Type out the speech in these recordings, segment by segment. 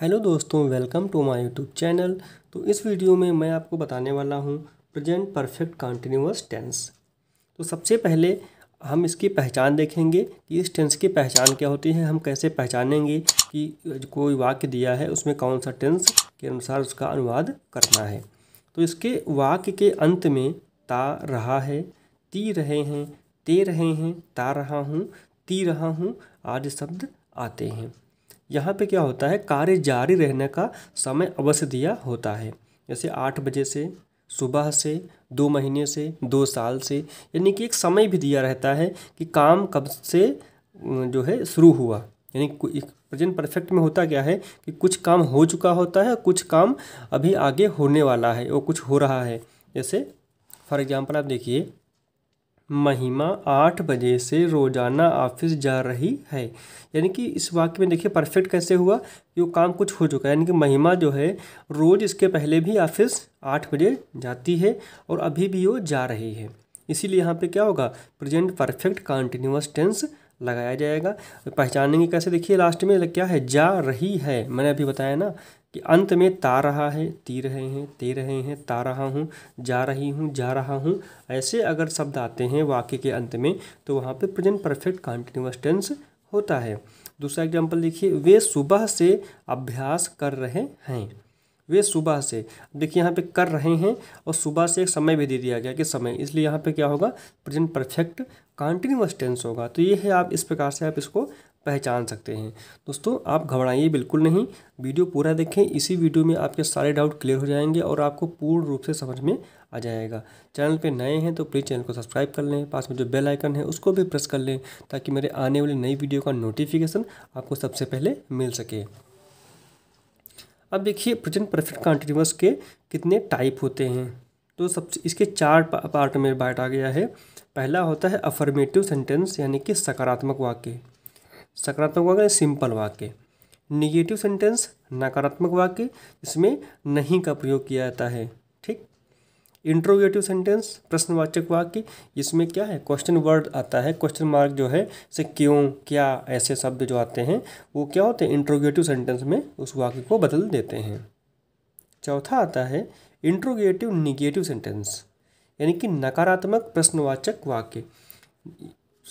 hello दोस्तों welcome to my YouTube channel तो इस वीडियो में मैं आपको बताने वाला हूँ प्रेजेंट परफेक्ट कॉन्टीन्यूअस टेंस तो सबसे पहले हम इसकी पहचान देखेंगे कि इस टेंस की पहचान क्या होती है हम कैसे पहचानेंगे कि कोई वाक्य दिया है उसमें कौन सा टेंस के अनुसार उसका अनुवाद करना है तो इसके वाक्य के अंत में ता रहा है ती रहे हैं ते रहे हैं ता रहा हूँ ती रहा हूँ आदि शब्द आते हैं यहाँ पे क्या होता है कार्य जारी रहने का समय अवश्य दिया होता है जैसे आठ बजे से सुबह से दो महीने से दो साल से यानी कि एक समय भी दिया रहता है कि काम कब से जो है शुरू हुआ यानी प्रेजेंट परफेक्ट में होता क्या है कि कुछ काम हो चुका होता है कुछ काम अभी आगे होने वाला है और कुछ हो रहा है जैसे फॉर एग्ज़ाम्पल आप देखिए महिमा आठ बजे से रोज़ाना ऑफिस जा रही है यानी कि इस वाक्य में देखिए परफेक्ट कैसे हुआ कि वो काम कुछ हो चुका है यानी कि महिमा जो है रोज़ इसके पहले भी ऑफिस आठ बजे जाती है और अभी भी वो जा रही है इसीलिए यहाँ पे क्या होगा प्रेजेंट परफेक्ट कॉन्टिन्यूस टेंस लगाया जाएगा पहचानेंगे कैसे देखिए लास्ट में क्या है जा रही है मैंने अभी बताया ना कि अंत में ता रहा है ती रहे हैं ते रहे हैं ता रहा हूँ जा रही हूँ जा रहा हूँ ऐसे अगर शब्द आते हैं वाक्य के अंत में तो वहाँ पे प्रेजेंट परफेक्ट कॉन्टिन्यूस टेंस होता है दूसरा एग्जाम्पल देखिए वे सुबह से अभ्यास कर रहे हैं वे सुबह से देखिए यहाँ पे कर रहे हैं और सुबह से एक समय भी दे दिया गया कि समय इसलिए यहाँ पे क्या होगा प्रेजेंट परफेक्ट कॉन्टिन्यूस टेंस होगा तो ये है आप इस प्रकार से आप इसको पहचान सकते हैं दोस्तों आप घबराइए बिल्कुल नहीं वीडियो पूरा देखें इसी वीडियो में आपके सारे डाउट क्लियर हो जाएंगे और आपको पूर्ण रूप से समझ में आ जाएगा चैनल पर नए हैं तो प्लीज़ चैनल को सब्सक्राइब कर लें पास में जो बेल आइकन है उसको भी प्रेस कर लें ताकि मेरे आने वाली नई वीडियो का नोटिफिकेशन आपको सबसे पहले मिल सके अब देखिए प्रेजेंट परफेक्ट कंटिन्यूस के कितने टाइप होते हैं तो सबसे इसके चार पार्ट में आ गया है पहला होता है अफर्मेटिव सेंटेंस यानी कि सकारात्मक वाक्य सकारात्मक वाक्य सिंपल वाक्य निगेटिव सेंटेंस नकारात्मक वाक्य इसमें नहीं का प्रयोग किया जाता है ठीक इंट्रोगेटिव सेंटेंस प्रश्नवाचक वाक्य इसमें क्या है क्वेश्चन वर्ड आता है क्वेश्चन मार्क जो है से क्यों क्या ऐसे शब्द जो आते हैं वो क्या होते हैं इंट्रोगेटिव सेंटेंस में उस वाक्य को बदल देते हैं चौथा आता है इंट्रोगेटिव निगेटिव सेंटेंस यानी कि नकारात्मक प्रश्नवाचक वाक्य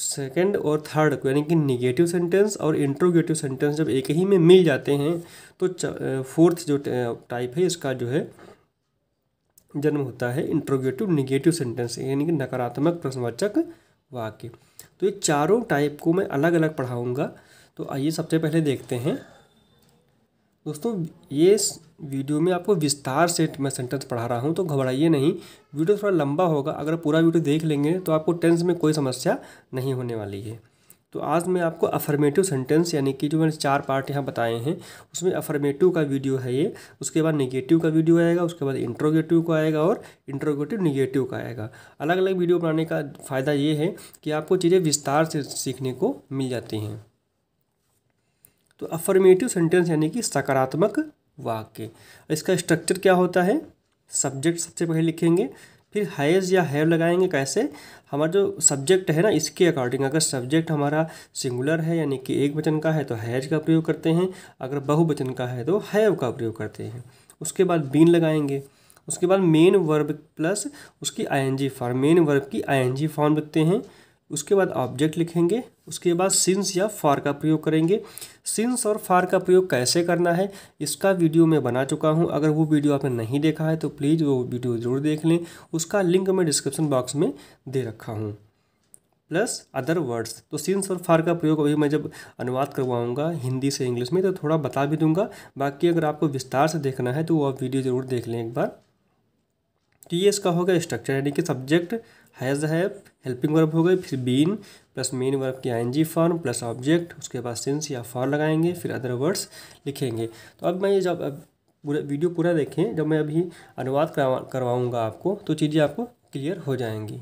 सेकंड और थर्ड को यानी कि निगेटिव सेंटेंस और इंट्रोगेटिव सेंटेंस जब एक ही में मिल जाते हैं तो फोर्थ जो टाइप है इसका जो है जन्म होता है इंट्रोगेटिव निगेटिव सेंटेंस यानी कि नकारात्मक प्रश्नवाचक वाक्य तो ये चारों टाइप को मैं अलग अलग पढ़ाऊँगा तो आइए सबसे पहले देखते हैं दोस्तों ये वीडियो में आपको विस्तार से मैं सेंटेंस पढ़ा रहा हूँ तो घबराइए नहीं वीडियो थोड़ा लंबा होगा अगर पूरा वीडियो देख लेंगे तो आपको टेंस में कोई समस्या नहीं होने वाली है तो आज मैं आपको अफर्मेटिव सेंटेंस यानी कि जो मैंने चार पार्ट यहाँ बताए हैं उसमें अफर्मेटिव का वीडियो है ये उसके बाद निगेटिव का वीडियो आएगा उसके बाद इंट्रोगेटिव का आएगा और इंट्रोगेटिव निगेटिव का आएगा अलग अलग वीडियो बनाने का फ़ायदा ये है कि आपको चीज़ें विस्तार से सीखने को मिल जाती हैं तो अफर्मेटिव सेंटेंस यानी कि सकारात्मक वाक्य इसका स्ट्रक्चर क्या होता है सब्जेक्ट सबसे पहले लिखेंगे फिर हैज़ या हैव लगाएंगे कैसे हमारा जो सब्जेक्ट है ना इसके अकॉर्डिंग अगर सब्जेक्ट हमारा सिंगुलर है यानी कि एक वचन का है तो हैज का प्रयोग करते हैं अगर बहुवचन का है तो हैव का प्रयोग करते हैं उसके बाद बीन लगाएंगे उसके बाद मेन वर्ब प्लस उसकी आईएनजी फॉर्म मेन वर्ब की आईएनजी फॉर्म लिखते हैं उसके बाद ऑब्जेक्ट लिखेंगे उसके बाद सिंस या फार का प्रयोग करेंगे सिंस और फार का प्रयोग कैसे करना है इसका वीडियो मैं बना चुका हूं अगर वो वीडियो आपने नहीं देखा है तो प्लीज़ वो वीडियो ज़रूर देख लें उसका लिंक मैं डिस्क्रिप्शन बॉक्स में दे रखा हूँ प्लस अदर वर्ड्स तो सिंस और फार का प्रयोग अभी मैं जब अनुवाद करवाऊँगा हिंदी से इंग्लिश में तो थोड़ा बता भी दूंगा बाकी अगर आपको विस्तार से देखना है तो वो आप वीडियो ज़रूर देख लें एक बार तो ये इसका होगा स्ट्रक्चर यानी कि subject has have helping verb हो गई फिर बीन प्लस मेन वर्ब की I N form plus object उसके बाद सेंस या फॉर लगाएंगे फिर अदर वर्ड्स लिखेंगे तो अब मैं ये जब अब पूरा वीडियो पूरा देखें जब मैं अभी अनुवाद करवा करवाऊँगा आपको तो चीज़ें आपको क्लियर हो जाएंगी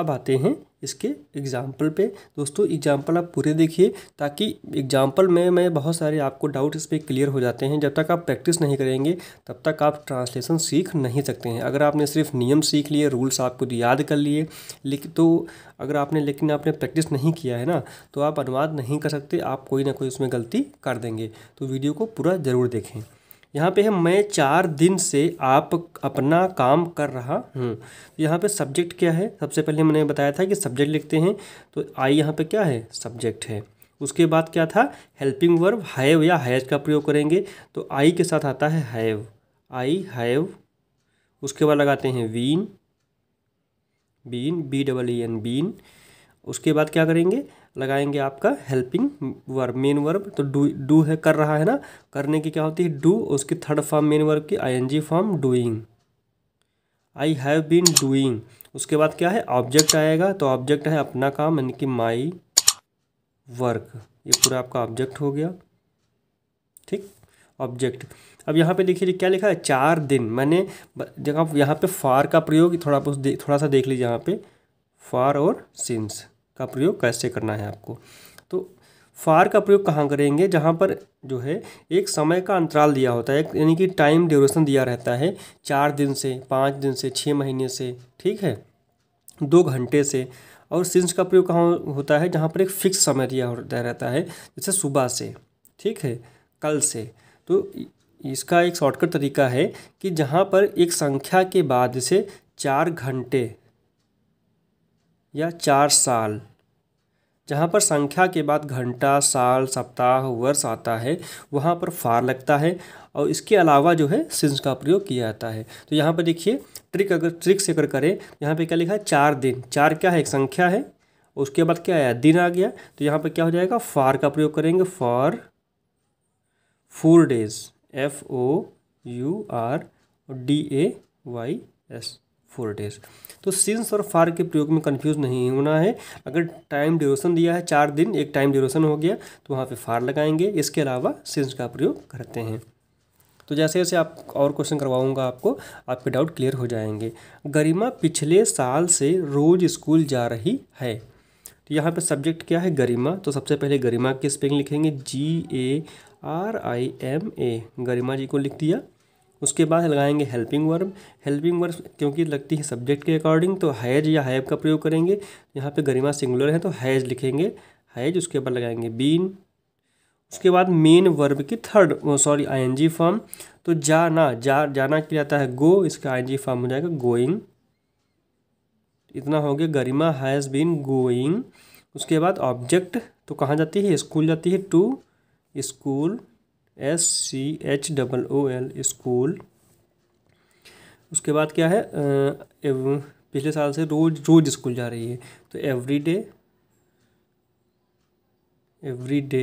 अब आते हैं इसके एग्जाम्पल पे दोस्तों एग्जाम्पल आप पूरे देखिए ताकि एग्जाम्पल में मैं बहुत सारे आपको डाउट इस पर क्लियर हो जाते हैं जब तक आप प्रैक्टिस नहीं करेंगे तब तक आप ट्रांसलेशन सीख नहीं सकते हैं अगर आपने सिर्फ नियम सीख लिए रूल्स आपको याद कर लिए लेकिन तो अगर आपने लेकिन आपने प्रैक्टिस नहीं किया है ना तो आप अनुवाद नहीं कर सकते आप कोई ना कोई उसमें गलती कर देंगे तो वीडियो को पूरा ज़रूर देखें यहाँ पे है मैं चार दिन से आप अपना काम कर रहा हूँ तो यहाँ पे सब्जेक्ट क्या है सबसे पहले मैंने बताया था कि सब्जेक्ट लिखते हैं तो आई यहाँ पे क्या है सब्जेक्ट है उसके बाद क्या था हेल्पिंग वर्ब हैव या हैज का प्रयोग करेंगे तो आई के साथ आता है हैव आई हैव उसके बाद लगाते हैं been been B double E N been उसके बाद क्या करेंगे लगाएंगे आपका हेल्पिंग वर्ब मेन वर्ब तो डू डू है कर रहा है ना करने की क्या होती है डू उसकी थर्ड फॉर्म मेन वर्ब की ING form doing I have been doing उसके बाद क्या है ऑब्जेक्ट आएगा तो ऑब्जेक्ट है अपना काम यानी कि माई वर्क ये पूरा आपका ऑब्जेक्ट हो गया ठीक ऑब्जेक्ट अब यहाँ पे देखिए क्या लिखा है चार दिन मैंने जब आप यहाँ पे फार का प्रयोग थोड़ा उस थोड़ा सा देख लीजिए यहाँ पे फार और सिंस का प्रयोग कैसे करना है आपको तो फार का प्रयोग कहाँ करेंगे जहाँ पर जो है एक समय का अंतराल दिया होता है यानी कि टाइम ड्यूरेशन दिया रहता है चार दिन से पाँच दिन से छः महीने से ठीक है दो घंटे से और सिंस का प्रयोग कहाँ होता है जहाँ पर एक फिक्स समय दिया होता रहता है जैसे सुबह से ठीक है कल से तो इसका एक शॉर्टकट तरीका है कि जहाँ पर एक संख्या के बाद से चार घंटे या चार साल जहाँ पर संख्या के बाद घंटा साल सप्ताह वर्ष आता है वहाँ पर फार लगता है और इसके अलावा जो है सिंस का प्रयोग किया जाता है तो यहाँ पर देखिए ट्रिक अगर ट्रिक से अगर करें यहाँ पे क्या लिखा है चार दिन चार क्या है एक संख्या है उसके बाद क्या आया दिन आ गया तो यहाँ पर क्या हो जाएगा फार का प्रयोग करेंगे for four days F O U R D A Y S four days तो सिंस और फार के प्रयोग में कन्फ्यूज़ नहीं होना है अगर टाइम ड्यूरेशन दिया है चार दिन एक टाइम ड्यूरेशन हो गया तो वहाँ पे फार लगाएंगे इसके अलावा सिंस का प्रयोग करते हैं तो जैसे जैसे आप और क्वेश्चन करवाऊंगा आपको आपके डाउट क्लियर हो जाएंगे गरिमा पिछले साल से रोज़ स्कूल जा रही है तो यहाँ पर सब्जेक्ट क्या है गरिमा तो सबसे पहले गरिमा की स्पेलिंग लिखेंगे जी A R I M A गरिमा जी को लिख दिया उसके बाद लगाएंगे हेल्पिंग वर्ब हेल्पिंग वर्ब क्योंकि लगती है सब्जेक्ट के अकॉर्डिंग तो हैज या हैव का प्रयोग करेंगे यहाँ पे गरिमा सिंगुलर है तो हैज लिखेंगे हैज उसके बाद लगाएंगे बीन उसके बाद मेन वर्ब की थर्ड सॉरी आईएनजी फॉर्म तो जाना जा जाना किया जाता है गो इसका आईएनजी फॉर्म हो जाएगा गोइंग इतना हो गया गरिमा हैज़ बीन गोइंग उसके बाद ऑब्जेक्ट तो कहाँ जाती है स्कूल जाती है to school S C H double O L school उसके बाद क्या है एव, पिछले साल से रोज रोज स्कूल जा रही है तो एवरी डे एवरी डे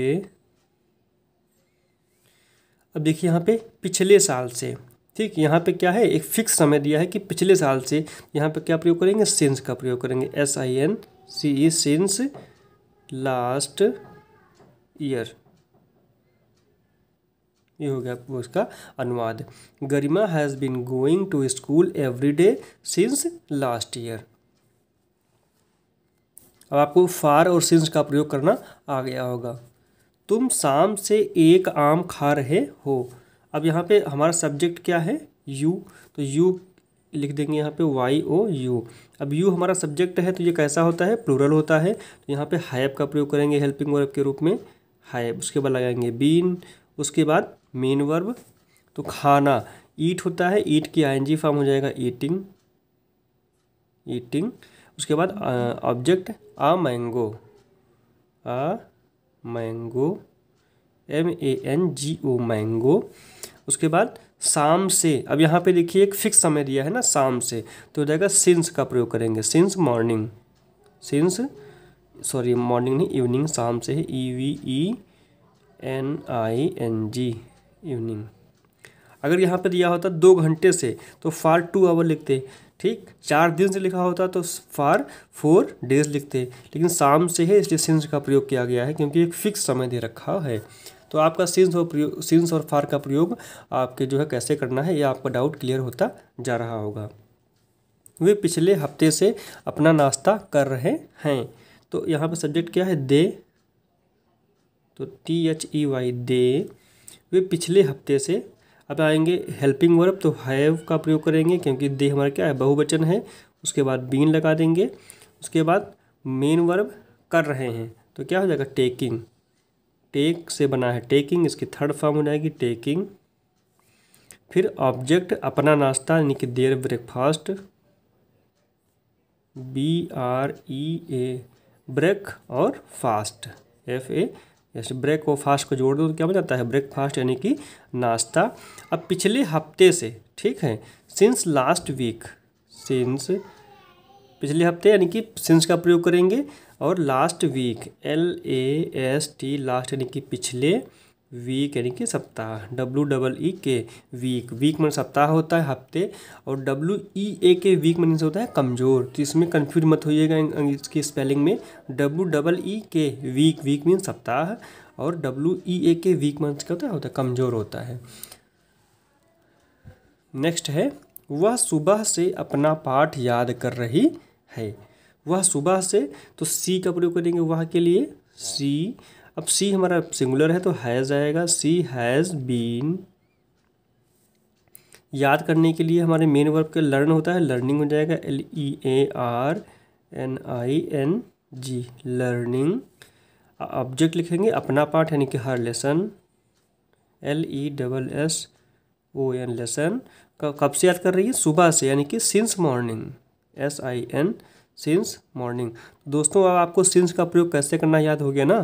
अब देखिए यहाँ पे पिछले साल से ठीक यहाँ पे क्या है एक फिक्स समय दिया है कि पिछले साल से यहाँ पे क्या प्रयोग करेंगे सिंस का प्रयोग करेंगे S I N C E since last year ये हो गया उसका अनुवाद Garima has been going to school every day since last year अब आपको फार और सिंस का प्रयोग करना आ गया होगा तुम शाम से एक आम खा रहे हो अब यहाँ पे हमारा सब्जेक्ट क्या है यू तो यू लिख देंगे यहाँ पे वाई ओ यू अब यू हमारा सब्जेक्ट है तो ये कैसा होता है प्लूरल होता है तो यहाँ पे हाइप का प्रयोग करेंगे हेल्पिंग वर्ब के रूप में हाइप उसके बाद लगाएंगे बीन उसके बाद मेन वर्ब तो खाना ईट होता है ईट की आईएनजी फॉर्म हो जाएगा ईटिंग ईटिंग उसके बाद object a mango a mango M A N G O mango उसके बाद शाम से अब यहाँ पे देखिए एक फिक्स समय दिया है ना शाम से तो हो जाएगा सिंस का प्रयोग करेंगे since morning since sorry morning नहीं इवनिंग शाम से है E V E N I N G evening अगर यहाँ पर दिया होता दो घंटे से तो फार टू आवर लिखते ठीक चार दिन से लिखा होता तो फार फोर डेज लिखते लेकिन शाम से है इसलिए सिंस का प्रयोग किया गया है क्योंकि एक फिक्स समय दे रखा है तो आपका सिंस और प्रयोग सिंस और फार का प्रयोग आपके जो है कैसे करना है ये आपका डाउट क्लियर होता जा रहा होगा वे पिछले हफ्ते से अपना नाश्ता कर रहे हैं तो यहाँ पर सब्जेक्ट क्या है दे तो T H E Y they वे पिछले हफ्ते से अब आएंगे हेल्पिंग वर्ब तो हैव का प्रयोग करेंगे क्योंकि दे हमारा क्या है बहुवचन है उसके बाद बीन लगा देंगे उसके बाद मेन वर्ब कर रहे हैं तो क्या हो जाएगा टेकिंग टेक से बना है टेकिंग इसकी थर्ड फॉर्म हो जाएगी टेकिंग फिर ऑब्जेक्ट अपना नाश्ता यानी कि their breakfast B R E A break और फास्ट एफ ए जैसे ब्रेक और फास्ट को जोड़ दो तो क्या बन जाता है ब्रेकफास्ट यानी कि नाश्ता अब पिछले हफ्ते से ठीक है सिंस लास्ट वीक सिंस पिछले हफ्ते यानी कि सिंस का प्रयोग करेंगे और last week L A S T last यानी कि पिछले वीक यानी कि सप्ताह डब्ल्यू डबल ई के वीक वीक मन सप्ताह होता है हफ्ते और डब्ल्यू ई ए के वीक मन से होता है कमज़ोर तो इसमें कन्फ्यूज मत होइएगा इसकी स्पेलिंग में डब्ल्यू डबल ई के वीक वीक मीन सप्ताह और डब्ल्यू ई ए के वीक मन क्या होता है होता है कमज़ोर होता है नेक्स्ट है वह सुबह से अपना पाठ याद कर रही है वह सुबह से तो सी का प्रयोग करेंगे वह के लिए सी अब सी हमारा सिंगुलर है तो हैज़ आएगा सी हैज़ बीन याद करने के लिए हमारे मेन वर्ब का लर्न होता है लर्निंग हो जाएगा L E A R N I N G learning object लिखेंगे अपना पार्ट यानी कि हर lesson L E double S O N lesson कब से याद कर रही है सुबह से यानी कि since morning S I N since morning दोस्तों अब आपको सिंस का प्रयोग कैसे करना याद हो गया ना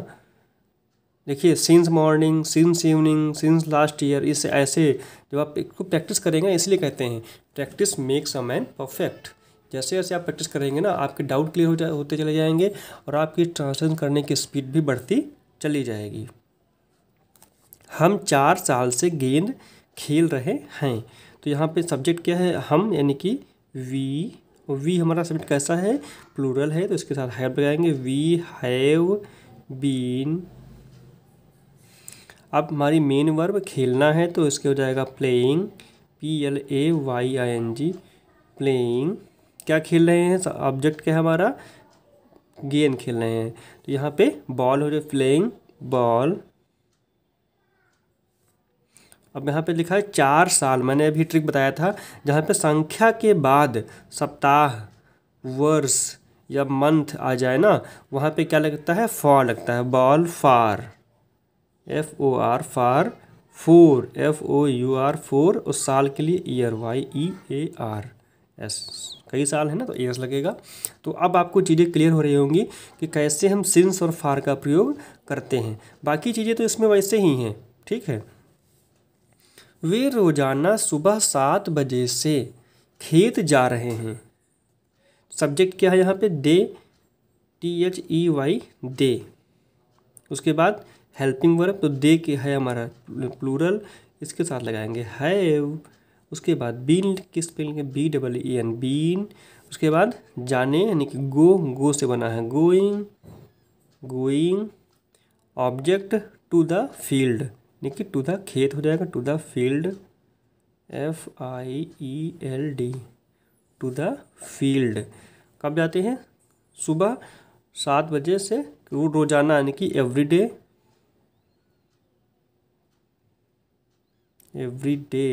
देखिए since morning since evening since last year इस ऐसे जब आप इसको प्रैक्टिस करेंगे इसलिए कहते हैं practice makes a man perfect जैसे जैसे आप प्रैक्टिस करेंगे ना आपके डाउट क्लियर हो जा होते चले जाएंगे और आपकी ट्रांसलेशन करने की स्पीड भी बढ़ती चली जाएगी हम चार साल से गेंद खेल रहे हैं तो यहाँ पे सब्जेक्ट क्या है हम यानी कि वी वी हमारा सब्जेक्ट कैसा है प्लूरल है तो इसके साथ हैव लगाएंगे वी हैव बीन अब हमारी मेन वर्ब खेलना है तो इसके हो जाएगा playing P L A Y I N G playing क्या खेल रहे हैं ऑब्जेक्ट तो क्या है हमारा गेंद खेल रहे हैं तो यहाँ पे बॉल हो जाए प्लेइंग बॉल अब यहाँ पे लिखा है चार साल मैंने अभी ट्रिक बताया था जहाँ पे संख्या के बाद सप्ताह वर्ष या मंथ आ जाए ना वहाँ पे क्या लगता है फॉर लगता है ball for F O R for four F O U R four उस साल के लिए year Y E A R S कई साल है ना तो एस लगेगा तो अब आपको चीज़ें क्लियर हो रही होंगी कि कैसे हम सिंस और फार का प्रयोग करते हैं बाकी चीज़ें तो इसमें वैसे ही हैं ठीक है वे रोज़ाना सुबह सात बजे से खेत जा रहे हैं सब्जेक्ट क्या है यहाँ पे they T H E Y they उसके बाद हेल्पिंग वर्ब तो दे के है हमारा प्लूरल इसके साथ लगाएंगे हैव उसके बाद बीन किस पे लेंगे B double E N been उसके बाद जाने यानी कि गो गो से बना है going going object to the field यानी कि टू द खेत हो जाएगा to the field F I E L D to the field कब जाते हैं सुबह सात बजे से रोजाना यानी कि एवरीडे एवरी डे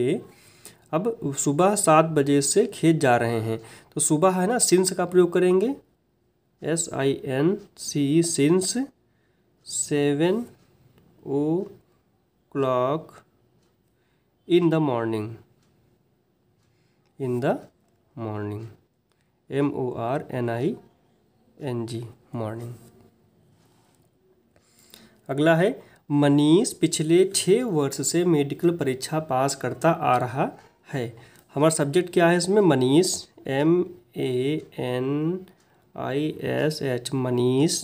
अब सुबह सात बजे से खेत जा रहे हैं तो सुबह है ना सिंस का प्रयोग करेंगे S I N C since seven o'clock in the morning in the morning M O R N I N G morning अगला है मनीष पिछले छः वर्ष से मेडिकल परीक्षा पास करता आ रहा है हमारा सब्जेक्ट क्या है इसमें Manish M A N I S H Manish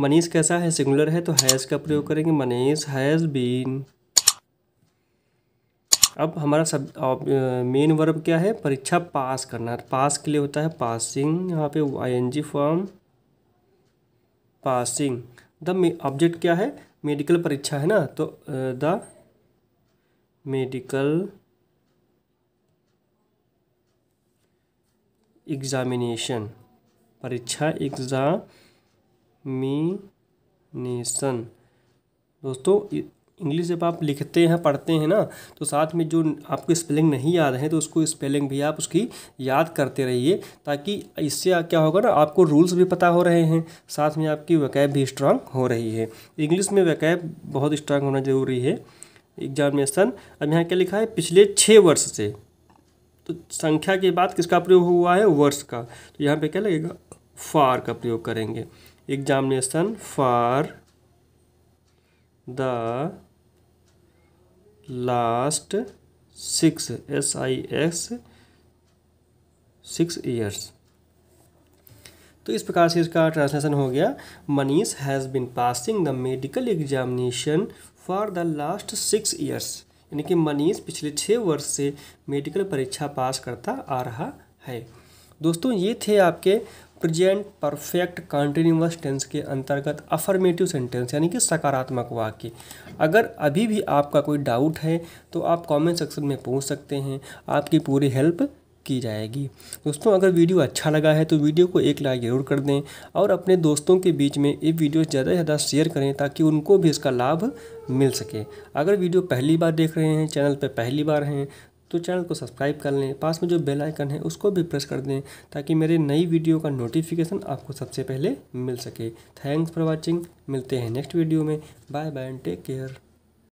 Manish कैसा है सिंगुलर है तो हैज़ का प्रयोग करेंगे मनीष हैज़ बीन अब हमारा सब मेन वर्ब क्या है परीक्षा पास करना पास के लिए होता है पासिंग यहाँ पे I N G form passing the object क्या है मेडिकल परीक्षा है ना तो द मेडिकल एग्जामिनेशन परीक्षा एग्जामिनेशन दोस्तों इंग्लिश जब आप लिखते हैं पढ़ते हैं ना तो साथ में जो आपको स्पेलिंग नहीं याद है तो उसको स्पेलिंग भी आप उसकी याद करते रहिए ताकि इससे क्या होगा ना आपको रूल्स भी पता हो रहे हैं साथ में आपकी वकैब भी स्ट्रांग हो रही है इंग्लिश में वकैब बहुत स्ट्रांग होना ज़रूरी है एग्जामिनेशन अब यहाँ क्या लिखा है पिछले छः वर्ष से तो संख्या के बाद किसका प्रयोग हुआ है वर्ष का तो यहाँ पर क्या लगेगा फार का प्रयोग करेंगे examination for the last six S I X six years तो इस प्रकार से इसका ट्रांसलेशन हो गया Manish has been passing the medical examination for the last six years यानी कि मनीष पिछले छः वर्ष से मेडिकल परीक्षा पास करता आ रहा है दोस्तों ये थे आपके प्रेजेंट परफेक्ट कंटिन्यूस टेंस के अंतर्गत अफर्मेटिव सेंटेंस यानी कि सकारात्मक वाक्य अगर अभी भी आपका कोई डाउट है तो आप कमेंट सेक्शन में पूछ सकते हैं आपकी पूरी हेल्प की जाएगी दोस्तों अगर वीडियो अच्छा लगा है तो वीडियो को एक लाइक ज़रूर कर दें और अपने दोस्तों के बीच में ये वीडियो ज़्यादा से ज़्यादा शेयर करें ताकि उनको भी इसका लाभ मिल सके अगर वीडियो पहली बार देख रहे हैं चैनल पर पहली बार हैं तो चैनल को सब्सक्राइब कर लें पास में जो बेल आइकन है उसको भी प्रेस कर दें ताकि मेरे नई वीडियो का नोटिफिकेशन आपको सबसे पहले मिल सके थैंक्स फॉर वॉचिंग मिलते हैं नेक्स्ट वीडियो में bye bye and take care